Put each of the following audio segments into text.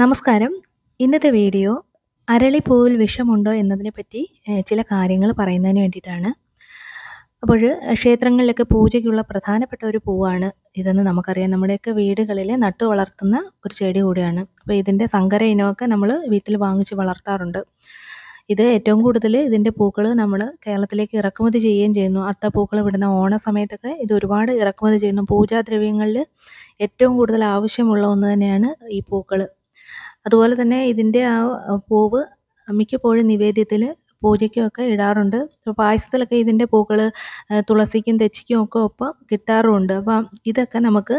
നമസ്കാരം ഇന്നത്തെ വീഡിയോ അരളിപ്പൂവിൽ വിഷമുണ്ടോ എന്നതിനെ പറ്റി ചില കാര്യങ്ങൾ പറയുന്നതിന് വേണ്ടിയിട്ടാണ് അപ്പോൾ ക്ഷേത്രങ്ങളിലൊക്കെ പൂജയ്ക്കുള്ള പ്രധാനപ്പെട്ട ഒരു പൂവാണ് ഇതെന്ന് നമുക്കറിയാം നമ്മുടെയൊക്കെ വീടുകളിൽ നട്ടു വളർത്തുന്ന ഒരു ചെടി കൂടിയാണ് അപ്പോൾ ഇതിൻ്റെ സങ്കര ഇനമൊക്കെ നമ്മൾ വീട്ടിൽ വാങ്ങിച്ച് വളർത്താറുണ്ട് ഇത് ഏറ്റവും കൂടുതൽ ഇതിൻ്റെ പൂക്കൾ നമ്മൾ കേരളത്തിലേക്ക് ഇറക്കുമതി ചെയ്യുകയും ചെയ്യുന്നു പൂക്കൾ വിടുന്ന ഓണ സമയത്തൊക്കെ ഇത് ഒരുപാട് ഇറക്കുമതി ചെയ്യുന്നു പൂജാദ്രവ്യങ്ങളിൽ ഏറ്റവും കൂടുതൽ ആവശ്യമുള്ള ഒന്ന് തന്നെയാണ് ഈ പൂക്കൾ അതുപോലെ തന്നെ ഇതിൻ്റെ ആ പൂവ് മിക്കപ്പോഴും നിവേദ്യത്തിൽ പൂജയ്ക്കുമൊക്കെ ഇടാറുണ്ട് പായസത്തിലൊക്കെ ഇതിൻ്റെ പൂക്കൾ തുളസിക്കും തെച്ചിക്കും ഒക്കെ ഒപ്പം കിട്ടാറുമുണ്ട് അപ്പം ഇതൊക്കെ നമുക്ക്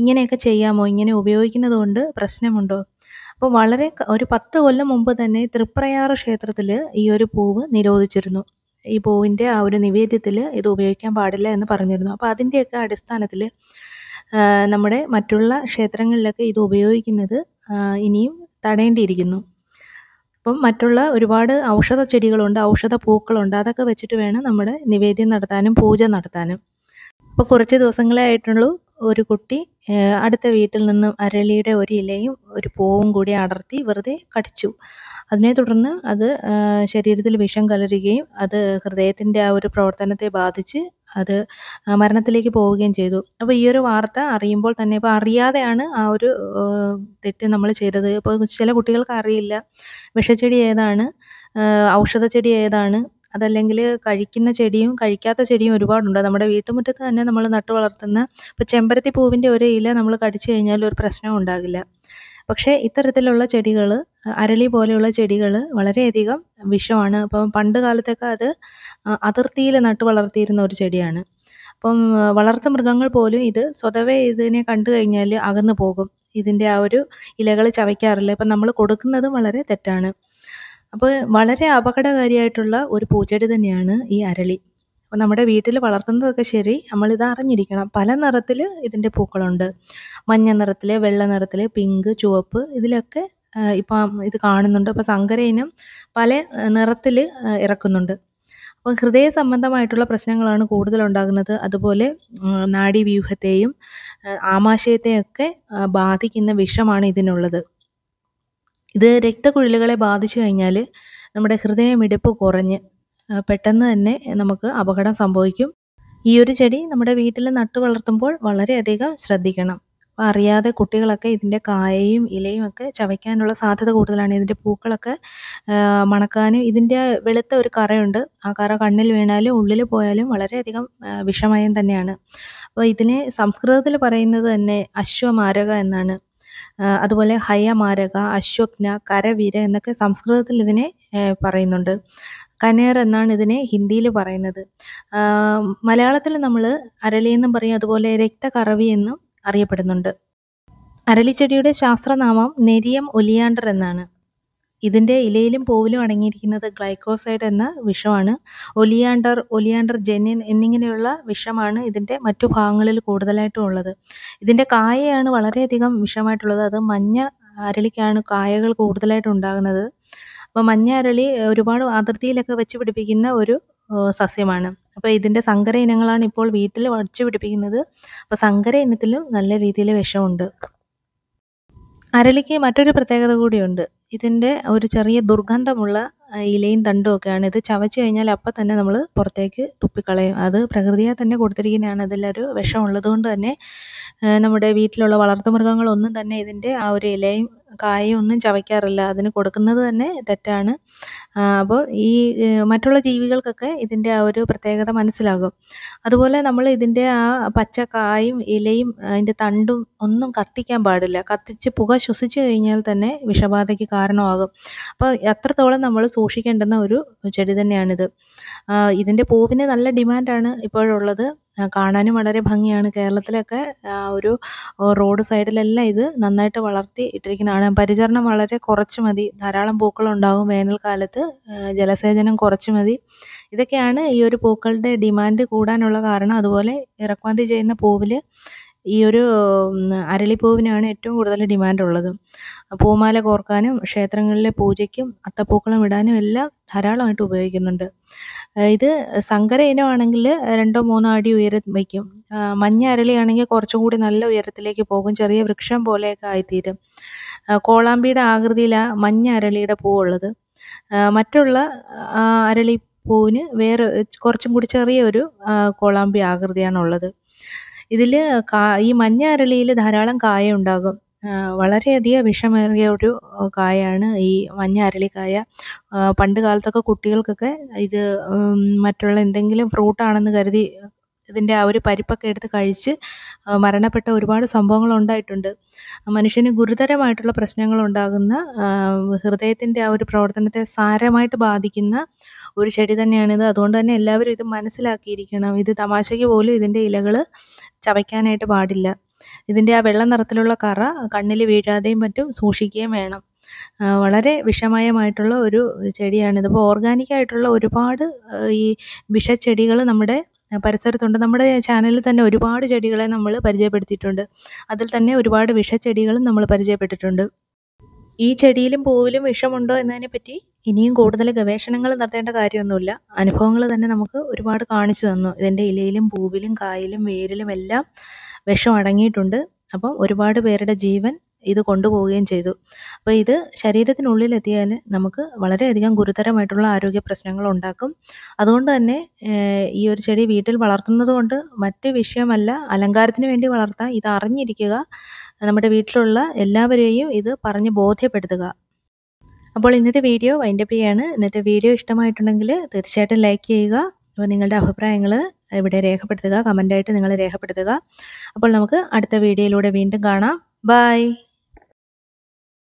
ഇങ്ങനെയൊക്കെ ചെയ്യാമോ ഇങ്ങനെ ഉപയോഗിക്കുന്നത് കൊണ്ട് പ്രശ്നമുണ്ടോ അപ്പോൾ വളരെ ഒരു പത്ത് കൊല്ലം മുമ്പ് തന്നെ തൃപ്രയാറ് ക്ഷേത്രത്തിൽ ഈ ഒരു പൂവ് നിരോധിച്ചിരുന്നു ഈ പൂവിൻ്റെ ആ ഒരു നിവേദ്യത്തിൽ ഇത് ഉപയോഗിക്കാൻ പാടില്ല എന്ന് പറഞ്ഞിരുന്നു അപ്പോൾ അതിൻ്റെയൊക്കെ അടിസ്ഥാനത്തിൽ നമ്മുടെ മറ്റുള്ള ക്ഷേത്രങ്ങളിലൊക്കെ ഇത് ഉപയോഗിക്കുന്നത് ഇനിയും തടയേണ്ടിയിരിക്കുന്നു അപ്പം മറ്റുള്ള ഒരുപാട് ഔഷധ ചെടികളുണ്ട് ഔഷധ പൂക്കളുണ്ട് അതൊക്കെ വെച്ചിട്ട് വേണം നമ്മൾ നിവേദ്യം നടത്താനും പൂജ നടത്താനും അപ്പോൾ കുറച്ച് ദിവസങ്ങളെ ആയിട്ടുള്ളൂ ഒരു കുട്ടി അടുത്ത വീട്ടിൽ നിന്നും അരളിയുടെ ഒരു ഇലയും ഒരു പൂവും കൂടി അടർത്തി വെറുതെ കടിച്ചു അതിനെ തുടർന്ന് അത് ശരീരത്തിൽ വിഷം കലരുകയും അത് ഹൃദയത്തിൻ്റെ ആ ഒരു പ്രവർത്തനത്തെ ബാധിച്ച് അത് മരണത്തിലേക്ക് പോവുകയും ചെയ്തു അപ്പോൾ ഈ ഒരു വാർത്ത അറിയുമ്പോൾ തന്നെ ഇപ്പോൾ അറിയാതെയാണ് ആ ഒരു തെറ്റ് നമ്മൾ ചെയ്തത് ഇപ്പോൾ ചില കുട്ടികൾക്ക് അറിയില്ല വിഷച്ചെടി ഏതാണ് ഔഷധ ചെടി ഏതാണ് അതല്ലെങ്കിൽ കഴിക്കുന്ന ചെടിയും കഴിക്കാത്ത ചെടിയും ഒരുപാടുണ്ട് നമ്മുടെ വീട്ടുമുറ്റത്ത് തന്നെ നമ്മൾ നട്ടു വളർത്തുന്ന ഇപ്പോൾ ചെമ്പരത്തി പൂവിൻ്റെ ഒരു ഇല നമ്മൾ കടിച്ചു കഴിഞ്ഞാൽ ഒരു പ്രശ്നവും ഉണ്ടാകില്ല പക്ഷേ ഇത്തരത്തിലുള്ള ചെടികൾ അരളി പോലെയുള്ള ചെടികൾ വളരെയധികം വിഷമാണ് അപ്പം പണ്ട് കാലത്തൊക്കെ അത് അതിർത്തിയിൽ നട്ടു വളർത്തിയിരുന്ന ഒരു ചെടിയാണ് അപ്പം വളർത്തു മൃഗങ്ങൾ പോലും ഇത് സ്വതവേ ഇതിനെ കണ്ടു കഴിഞ്ഞാൽ അകന്നു പോകും ഇതിൻ്റെ ആ ഒരു ഇലകൾ ചവയ്ക്കാറില്ല ഇപ്പം നമ്മൾ കൊടുക്കുന്നതും വളരെ തെറ്റാണ് അപ്പോൾ വളരെ അപകടകാരിയായിട്ടുള്ള ഒരു പൂച്ചെടി തന്നെയാണ് ഈ അരളി അപ്പോൾ നമ്മുടെ വീട്ടിൽ വളർത്തുന്നതൊക്കെ ശരി നമ്മളിത് അറിഞ്ഞിരിക്കണം പല നിറത്തിൽ ഇതിൻ്റെ പൂക്കളുണ്ട് മഞ്ഞ നിറത്തിൽ വെള്ള നിറത്തിൽ പിങ്ക് ചുവപ്പ് ഇതിലൊക്കെ ഇപ്പം ഇത് കാണുന്നുണ്ട് അപ്പോൾ സങ്കരയിനം പല നിറത്തിൽ ഇറക്കുന്നുണ്ട് അപ്പോൾ ഹൃദയ സംബന്ധമായിട്ടുള്ള പ്രശ്നങ്ങളാണ് കൂടുതലുണ്ടാകുന്നത് അതുപോലെ നാഡീവ്യൂഹത്തെയും ആമാശയത്തെയൊക്കെ ബാധിക്കുന്ന വിഷമാണ് ഇതിനുള്ളത് ഇത് രക്തക്കുഴലുകളെ ബാധിച്ചു കഴിഞ്ഞാൽ നമ്മുടെ ഹൃദയമിടിപ്പ് കുറഞ്ഞ് പെട്ടെന്ന് തന്നെ നമുക്ക് അപകടം സംഭവിക്കും ഈ ഒരു ചെടി നമ്മുടെ വീട്ടിൽ നട്ടു വളർത്തുമ്പോൾ വളരെയധികം ശ്രദ്ധിക്കണം അറിയാതെ കുട്ടികളൊക്കെ ഇതിൻ്റെ കായയും ഇലയും ഒക്കെ ചവയ്ക്കാനുള്ള സാധ്യത കൂടുതലാണ് ഇതിൻ്റെ പൂക്കളൊക്കെ മണക്കാനും ഇതിൻ്റെ വെളുത്ത ഒരു കറയുണ്ട് ആ കറ കണ്ണിൽ വീണാലും ഉള്ളിൽ പോയാലും വളരെയധികം വിഷമയം തന്നെയാണ് അപ്പോൾ ഇതിനെ സംസ്കൃതത്തിൽ പറയുന്നത് തന്നെ അശ്വമാരക എന്നാണ് അതുപോലെ ഹയമാരക അശ്വജ്ഞ കരവീര എന്നൊക്കെ സംസ്കൃതത്തിൽ ഇതിനെ പറയുന്നുണ്ട് കനേർ എന്നാണ് ഇതിനെ ഹിന്ദിയിൽ പറയുന്നത് മലയാളത്തിൽ നമ്മൾ അരളി എന്നും പറയും അതുപോലെ രക്തകറവി എന്നും അറിയപ്പെടുന്നുണ്ട് അരളിച്ചെടിയുടെ ശാസ്ത്രനാമം നെരിയം ഒലിയാണ്ടർ എന്നാണ് ഇതിൻ്റെ ഇലയിലും പൂവിലും അടങ്ങിയിരിക്കുന്നത് ഗ്ലൈക്കോസൈഡ് എന്ന വിഷമാണ് ഒലിയാണ്ടർ ഒലിയാണ്ടർ ജെന്നിൻ എന്നിങ്ങനെയുള്ള വിഷമാണ് ഇതിൻ്റെ മറ്റു ഭാഗങ്ങളിൽ കൂടുതലായിട്ടും ഉള്ളത് ഇതിൻ്റെ കായയാണ് വളരെയധികം വിഷമായിട്ടുള്ളത് അത് മഞ്ഞ അരളിക്കാണ് കായകൾ കൂടുതലായിട്ട് ഉണ്ടാകുന്നത് അപ്പോൾ മഞ്ഞ അരളി ഒരുപാട് അതിർത്തിയിലൊക്കെ വെച്ച് പിടിപ്പിക്കുന്ന ഒരു സസ്യമാണ് അപ്പോൾ ഇതിൻ്റെ സങ്കര ഇനങ്ങളാണ് ഇപ്പോൾ വീട്ടിൽ വളച്ചു പിടിപ്പിക്കുന്നത് അപ്പോൾ സങ്കര ഇനത്തിലും നല്ല രീതിയിൽ വിഷമുണ്ട് അരളിക്ക് മറ്റൊരു പ്രത്യേകത കൂടിയുണ്ട് ഇതിൻ്റെ ഒരു ചെറിയ ദുർഗന്ധമുള്ള ഇലയും തണ്ടും ഒക്കെയാണ് ഇത് ചവച്ച് കഴിഞ്ഞാൽ അപ്പം തന്നെ നമ്മൾ പുറത്തേക്ക് തുപ്പിക്കളയും അത് പ്രകൃതിയെ തന്നെ കൊടുത്തിരിക്കുന്നതാണ് അതിലൊരു വിഷമുള്ളത് കൊണ്ട് തന്നെ നമ്മുടെ വീട്ടിലുള്ള വളർത്തു മൃഗങ്ങളൊന്നും തന്നെ ഇതിൻ്റെ ആ ഒരു ഇലയും കായൊന്നും ചവയ്ക്കാറില്ല അതിന് കൊടുക്കുന്നത് തന്നെ തെറ്റാണ് അപ്പോൾ ഈ മറ്റുള്ള ജീവികൾക്കൊക്കെ ഇതിൻ്റെ ആ ഒരു പ്രത്യേകത മനസ്സിലാകും അതുപോലെ നമ്മൾ ഇതിൻ്റെ ആ പച്ച കായും ഇലയും അതിൻ്റെ തണ്ടും ഒന്നും കത്തിക്കാൻ പാടില്ല കത്തിച്ച് പുക ശ്വസിച്ച് കഴിഞ്ഞാൽ തന്നെ വിഷബാധയ്ക്ക് കാരണമാകും അപ്പോൾ അത്രത്തോളം നമ്മൾ സൂക്ഷിക്കേണ്ടുന്ന ഒരു ചെടി തന്നെയാണിത് ഇതിൻ്റെ പൂവിന് നല്ല ഡിമാൻഡാണ് ഇപ്പോഴുള്ളത് കാണാനും വളരെ ഭംഗിയാണ് കേരളത്തിലൊക്കെ ഒരു റോഡ് സൈഡിലെല്ലാം ഇത് നന്നായിട്ട് വളർത്തി ഇട്ടിരിക്കുന്നതാണ് പരിചരണം വളരെ കുറച്ച് മതി ധാരാളം പൂക്കളുണ്ടാകും വേനൽക്കാലത്ത് ജലസേചനം കുറച്ച് മതി ഇതൊക്കെയാണ് ഈ ഒരു പൂക്കളുടെ ഡിമാൻഡ് കൂടാനുള്ള കാരണം അതുപോലെ ഇറക്കുമതി ചെയ്യുന്ന പൂവിൽ ഈ ഒരു അരളിപ്പൂവിനാണ് ഏറ്റവും കൂടുതൽ ഡിമാൻഡ് ഉള്ളത് പൂമാല കോർക്കാനും ക്ഷേത്രങ്ങളിലെ പൂജയ്ക്കും അത്തപ്പൂക്കളം ഇടാനും എല്ലാം ധാരാളമായിട്ട് ഉപയോഗിക്കുന്നുണ്ട് ഇത് സങ്കര ഇനമാണെങ്കിൽ രണ്ടോ മൂന്നോ അടി ഉയരം വയ്ക്കും മഞ്ഞ അരളിയാണെങ്കിൽ കുറച്ചും കൂടി നല്ല ഉയരത്തിലേക്ക് പോകും ചെറിയ വൃക്ഷം പോലെയൊക്കെ ആയിത്തീരും കോളാമ്പിയുടെ ആകൃതിയിലാണ് മഞ്ഞ അരളിയുടെ പൂവുള്ളത് മറ്റുള്ള അരളി പൂവിന് വേറെ കുറച്ചും കൂടി ഒരു കോളാമ്പി ആകൃതിയാണുള്ളത് ഇതിൽ കാ ഈ മഞ്ഞ അരളിയിൽ ധാരാളം കായ ഉണ്ടാകും വളരെയധികം വിഷമേറിയ ഒരു കായയാണ് ഈ മഞ്ഞ അരളിക്കായ പണ്ട് കാലത്തൊക്കെ കുട്ടികൾക്കൊക്കെ ഇത് മറ്റുള്ള എന്തെങ്കിലും ഫ്രൂട്ടാണെന്ന് കരുതി ഇതിൻ്റെ ആ ഒരു പരിപ്പൊക്കെ എടുത്ത് കഴിച്ച് മരണപ്പെട്ട ഒരുപാട് സംഭവങ്ങൾ ഉണ്ടായിട്ടുണ്ട് മനുഷ്യന് ഗുരുതരമായിട്ടുള്ള പ്രശ്നങ്ങൾ ഉണ്ടാകുന്ന ഹൃദയത്തിൻ്റെ ആ ഒരു പ്രവർത്തനത്തെ സാരമായിട്ട് ബാധിക്കുന്ന ഒരു ചെടി തന്നെയാണിത് അതുകൊണ്ട് തന്നെ എല്ലാവരും ഇത് മനസ്സിലാക്കിയിരിക്കണം ഇത് തമാശയ്ക്ക് പോലും ഇതിൻ്റെ ഇലകൾ ചവയ്ക്കാനായിട്ട് പാടില്ല ഇതിൻ്റെ ആ വെള്ള നിറത്തിലുള്ള കറ കണ്ണിൽ വീഴാതെയും മറ്റും സൂക്ഷിക്കുകയും വേണം വളരെ വിഷമയമായിട്ടുള്ള ഒരു ചെടിയാണിത് അപ്പോൾ ഓർഗാനിക്കായിട്ടുള്ള ഒരുപാട് ഈ വിഷച്ചെടികൾ നമ്മുടെ പരിസരത്തുണ്ട് നമ്മുടെ ചാനലിൽ തന്നെ ഒരുപാട് ചെടികളെ നമ്മൾ പരിചയപ്പെടുത്തിയിട്ടുണ്ട് അതിൽ തന്നെ ഒരുപാട് വിഷച്ചെടികളും നമ്മൾ പരിചയപ്പെട്ടിട്ടുണ്ട് ഈ ചെടിയിലും പൂവിലും വിഷമുണ്ടോ എന്നതിനെ പറ്റി ഇനിയും കൂടുതൽ ഗവേഷണങ്ങൾ നടത്തേണ്ട കാര്യമൊന്നുമില്ല അനുഭവങ്ങൾ തന്നെ നമുക്ക് ഒരുപാട് കാണിച്ചു തന്നു ഇതിൻ്റെ ഇലയിലും പൂവിലും കായലും വേരിലും എല്ലാം വിഷം അടങ്ങിയിട്ടുണ്ട് അപ്പം ഒരുപാട് പേരുടെ ജീവൻ ഇത് കൊണ്ടുപോവുകയും ചെയ്തു അപ്പോൾ ഇത് ശരീരത്തിനുള്ളിലെത്തിയാൽ നമുക്ക് വളരെയധികം ഗുരുതരമായിട്ടുള്ള ആരോഗ്യ പ്രശ്നങ്ങൾ ഉണ്ടാക്കും അതുകൊണ്ട് തന്നെ ഈ ഒരു ചെടി വീട്ടിൽ വളർത്തുന്നത് കൊണ്ട് മറ്റ് വിഷയമല്ല അലങ്കാരത്തിന് വേണ്ടി വളർത്താം ഇത് അറിഞ്ഞിരിക്കുക നമ്മുടെ വീട്ടിലുള്ള എല്ലാവരെയും ഇത് പറഞ്ഞ് ബോധ്യപ്പെടുത്തുക അപ്പോൾ ഇന്നത്തെ വീഡിയോ വൈൻഡപ്പ് ചെയ്യാണ് ഇന്നത്തെ വീഡിയോ ഇഷ്ടമായിട്ടുണ്ടെങ്കിൽ തീർച്ചയായിട്ടും ലൈക്ക് ചെയ്യുക അപ്പോൾ നിങ്ങളുടെ അഭിപ്രായങ്ങൾ ഇവിടെ രേഖപ്പെടുത്തുക കമൻ്റായിട്ട് നിങ്ങൾ രേഖപ്പെടുത്തുക അപ്പോൾ നമുക്ക് അടുത്ത വീഡിയോയിലൂടെ വീണ്ടും കാണാം ബൈ